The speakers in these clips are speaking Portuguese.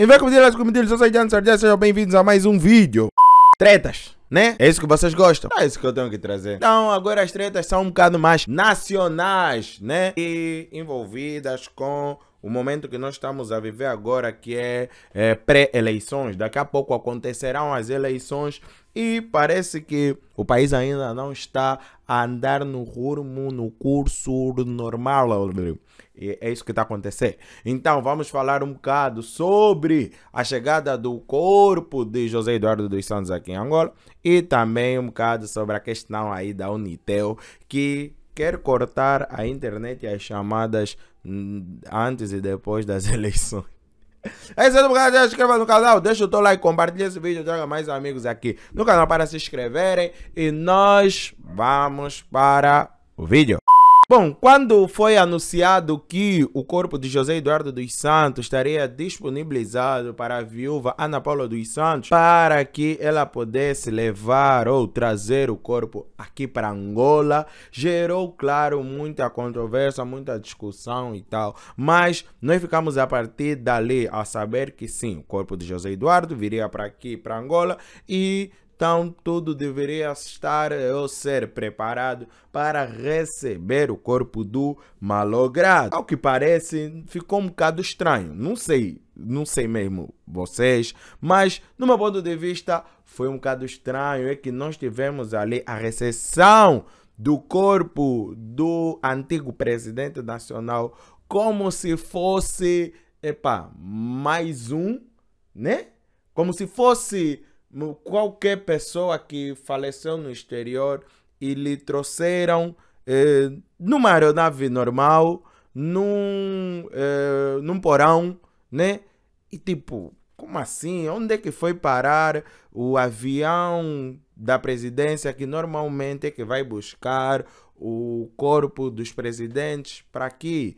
Em vez de comitilhas, comitilhas, eu sou Jan Sardes, sejam bem-vindos a mais um vídeo. Tretas, né? É isso que vocês gostam. É isso que eu tenho que trazer. Então, agora as tretas são um bocado mais nacionais, né? E envolvidas com o momento que nós estamos a viver agora, que é, é pré-eleições. Daqui a pouco acontecerão as eleições e parece que o país ainda não está a andar no rumo, no curso normal. E é isso que está acontecendo. Então, vamos falar um bocado sobre a chegada do corpo de José Eduardo dos Santos aqui em Angola e também um bocado sobre a questão aí da Unitel que quer cortar a internet e as chamadas antes e depois das eleições. É isso aí, obrigado. Se inscreva no canal, deixa o teu like, compartilha esse vídeo, traga mais amigos aqui no canal para se inscreverem. E nós vamos para o vídeo. Bom, quando foi anunciado que o corpo de José Eduardo dos Santos estaria disponibilizado para a viúva Ana Paula dos Santos para que ela pudesse levar ou trazer o corpo aqui para Angola, gerou, claro, muita controvérsia, muita discussão e tal. Mas nós ficamos a partir dali a saber que sim, o corpo de José Eduardo viria para aqui, para Angola, e então, tudo deveria estar eh, ou ser preparado para receber o corpo do malogrado. Ao que parece, ficou um bocado estranho. Não sei, não sei mesmo vocês, mas, no meu ponto de vista, foi um bocado estranho. É que nós tivemos ali a recessão do corpo do antigo presidente nacional como se fosse, epa, mais um, né? Como se fosse qualquer pessoa que faleceu no exterior e lhe trouxeram eh, numa aeronave normal, num, eh, num porão, né? E tipo, como assim? Onde é que foi parar o avião da presidência que normalmente é que vai buscar o corpo dos presidentes para aqui?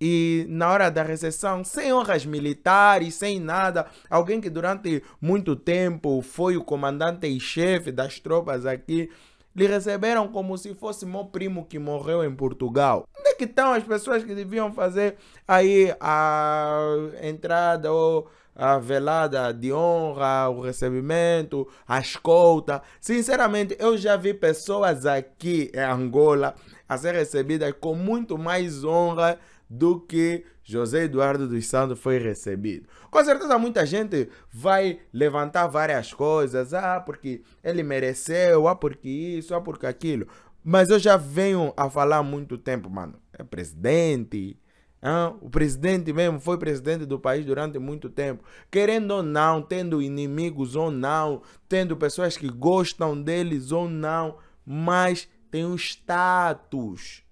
E na hora da recessão, sem honras militares, sem nada, alguém que durante muito tempo foi o comandante e chefe das tropas aqui, lhe receberam como se fosse meu primo que morreu em Portugal. Onde é que estão as pessoas que deviam fazer aí a entrada ou a velada de honra, o recebimento, a escolta? Sinceramente, eu já vi pessoas aqui em Angola a ser recebidas com muito mais honra do que José Eduardo dos Santos foi recebido. Com certeza muita gente vai levantar várias coisas, ah, porque ele mereceu, ah, porque isso, ah, porque aquilo. Mas eu já venho a falar há muito tempo, mano. É presidente, ah, o presidente mesmo foi presidente do país durante muito tempo. Querendo ou não, tendo inimigos ou não, tendo pessoas que gostam deles ou não, mas tem um status.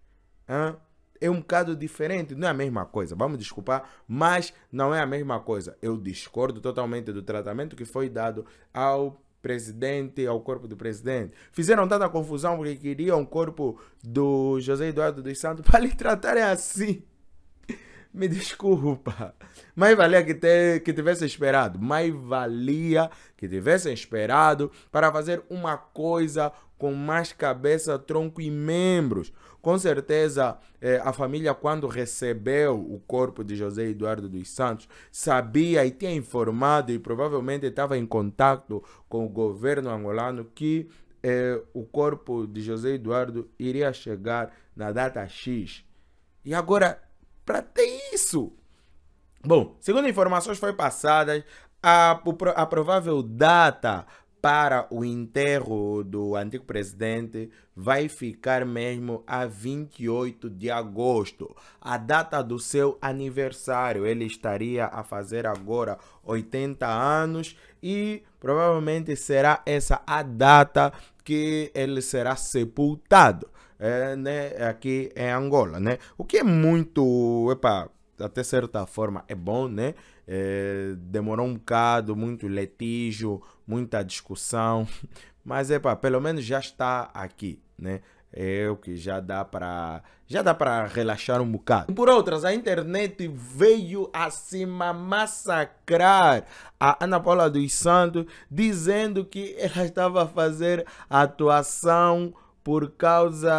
Ah, é um bocado diferente, não é a mesma coisa, vamos desculpar, mas não é a mesma coisa. Eu discordo totalmente do tratamento que foi dado ao presidente, ao corpo do presidente. Fizeram tanta confusão porque queriam o corpo do José Eduardo dos Santos para lhe tratarem assim. Me desculpa. Mas valia que, te, que esperado. mais valia que tivessem esperado para fazer uma coisa com mais cabeça, tronco e membros. Com certeza, eh, a família, quando recebeu o corpo de José Eduardo dos Santos, sabia e tinha informado e provavelmente estava em contato com o governo angolano que eh, o corpo de José Eduardo iria chegar na data X. E agora para ter isso. Bom, segundo informações foi passadas, a, a provável data para o enterro do antigo presidente vai ficar mesmo a 28 de agosto, a data do seu aniversário. Ele estaria a fazer agora 80 anos e provavelmente será essa a data que ele será sepultado é, né, aqui em Angola, né? O que é muito, epa, até certa forma é bom, né? É, demorou um bocado, muito letígio, muita discussão, mas epa, pelo menos já está aqui, né? É o que já dá para já dá para relaxar um bocado. Por outras, a internet veio acima massacrar a Ana Paula dos Santos, dizendo que ela estava a fazer atuação por causa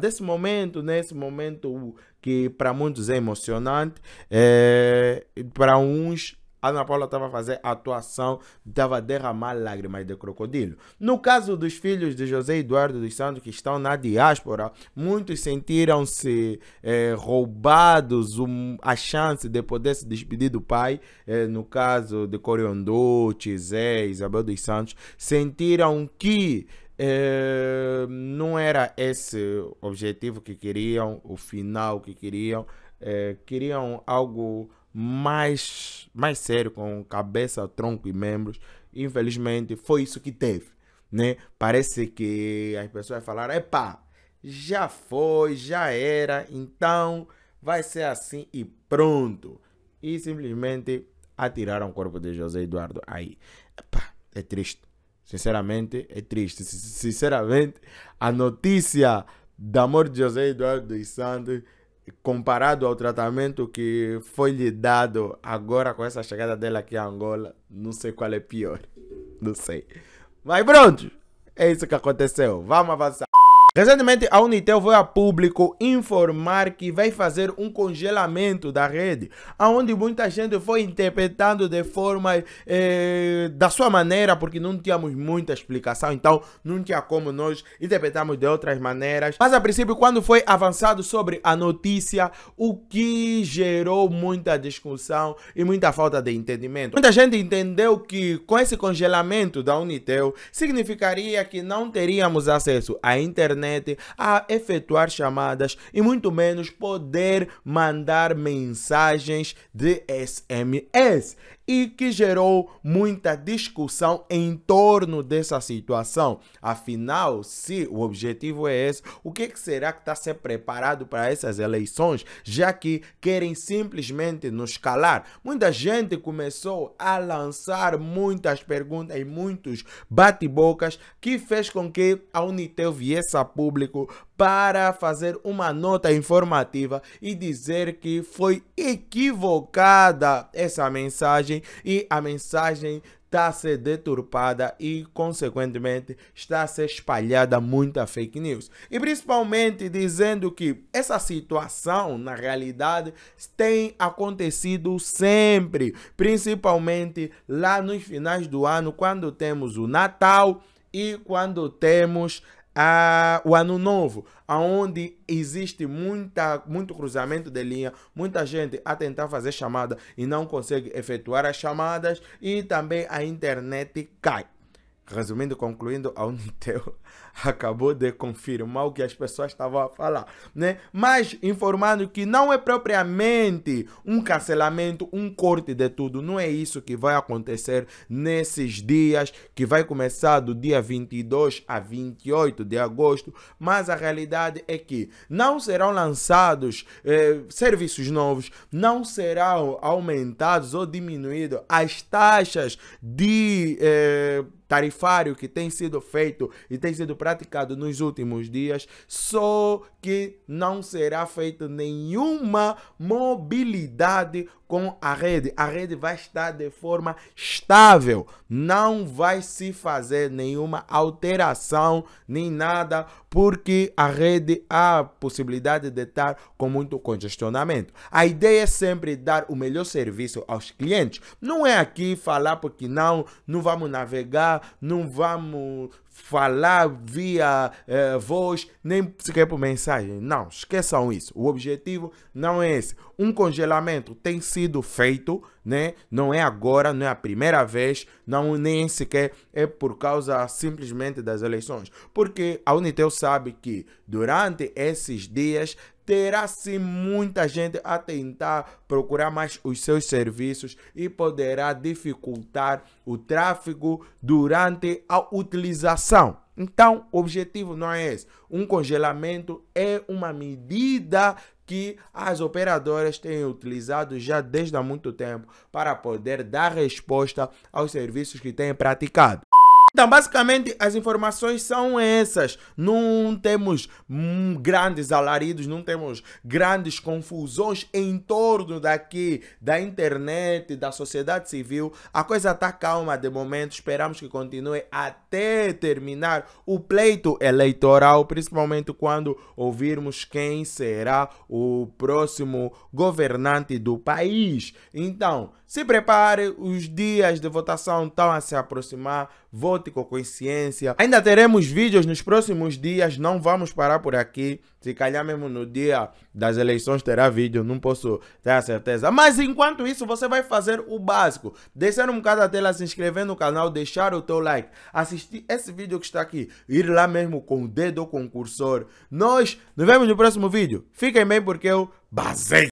desse momento, nesse né? momento que para muitos é emocionante, é, para uns Ana Paula estava a fazer atuação, estava a derramar lágrimas de crocodilo. No caso dos filhos de José Eduardo dos Santos, que estão na diáspora, muitos sentiram-se é, roubados um, a chance de poder se despedir do pai. É, no caso de Coriondô, Zé, Isabel dos Santos, sentiram que eh, não era esse o objetivo que queriam, o final que queriam. Eh, queriam algo mais, mais sério, com cabeça, tronco e membros. Infelizmente, foi isso que teve. Né? Parece que as pessoas falaram: epa, já foi, já era, então vai ser assim e pronto. E simplesmente atiraram o corpo de José Eduardo aí. Epá, é triste. Sinceramente, é triste. Sinceramente, a notícia da morte de José Eduardo dos Santos, comparado ao tratamento que foi lhe dado agora com essa chegada dela aqui a Angola, não sei qual é pior. Não sei. Mas pronto, é isso que aconteceu. Vamos avançar. Recentemente, a Unitel foi a público informar que vai fazer um congelamento da rede, onde muita gente foi interpretando de forma eh, da sua maneira, porque não tínhamos muita explicação, então não tinha como nós interpretarmos de outras maneiras. Mas a princípio, quando foi avançado sobre a notícia, o que gerou muita discussão e muita falta de entendimento. Muita gente entendeu que com esse congelamento da Unitel significaria que não teríamos acesso à internet internet, a efetuar chamadas e muito menos poder mandar mensagens de SMS e que gerou muita discussão em torno dessa situação. Afinal, se o objetivo é esse, o que será que está ser preparado para essas eleições, já que querem simplesmente nos calar? Muita gente começou a lançar muitas perguntas e muitos bate-bocas que fez com que a Unitel viesse a público para fazer uma nota informativa e dizer que foi equivocada essa mensagem e a mensagem está a ser deturpada e, consequentemente, está a ser espalhada muita fake news. E principalmente dizendo que essa situação, na realidade, tem acontecido sempre, principalmente lá nos finais do ano, quando temos o Natal e quando temos a, o ano novo, aonde existe muita, muito cruzamento de linha, muita gente a tentar fazer chamada e não consegue efetuar as chamadas e também a internet cai. Resumindo, concluindo, a Unitel acabou de confirmar o que as pessoas estavam a falar, né? Mas informando que não é propriamente um cancelamento, um corte de tudo, não é isso que vai acontecer nesses dias, que vai começar do dia 22 a 28 de agosto, mas a realidade é que não serão lançados eh, serviços novos, não serão aumentados ou diminuídos as taxas de eh, tarifário que tem sido feito e tem sido praticado nos últimos dias, só que não será feita nenhuma mobilidade com a rede. A rede vai estar de forma estável, não vai se fazer nenhuma alteração nem nada, porque a rede há a possibilidade de estar com muito congestionamento. A ideia é sempre dar o melhor serviço aos clientes. Não é aqui falar porque não, não vamos navegar, não vamos falar via eh, voz, nem sequer por mensagem. Não, esqueçam isso. O objetivo não é esse. Um congelamento tem sido feito, né? Não é agora, não é a primeira vez, não nem sequer é por causa simplesmente das eleições. Porque a Unitel sabe que durante esses dias terá-se muita gente a tentar procurar mais os seus serviços e poderá dificultar o tráfego durante a utilização. Então, o objetivo não é esse. Um congelamento é uma medida que as operadoras têm utilizado já desde há muito tempo para poder dar resposta aos serviços que têm praticado. Então, basicamente, as informações são essas. Não temos hum, grandes alaridos, não temos grandes confusões em torno daqui, da internet, da sociedade civil. A coisa está calma de momento. Esperamos que continue até terminar o pleito eleitoral, principalmente quando ouvirmos quem será o próximo governante do país. Então, se prepare, os dias de votação estão a se aproximar, vote com consciência. Ainda teremos vídeos nos próximos dias, não vamos parar por aqui. Se calhar mesmo no dia das eleições terá vídeo, não posso ter a certeza. Mas enquanto isso, você vai fazer o básico. Descer um bocado a tela, se inscrever no canal, deixar o teu like, assistir esse vídeo que está aqui, ir lá mesmo com o dedo concursor. com o cursor. Nós nos vemos no próximo vídeo. Fiquem bem porque eu basei.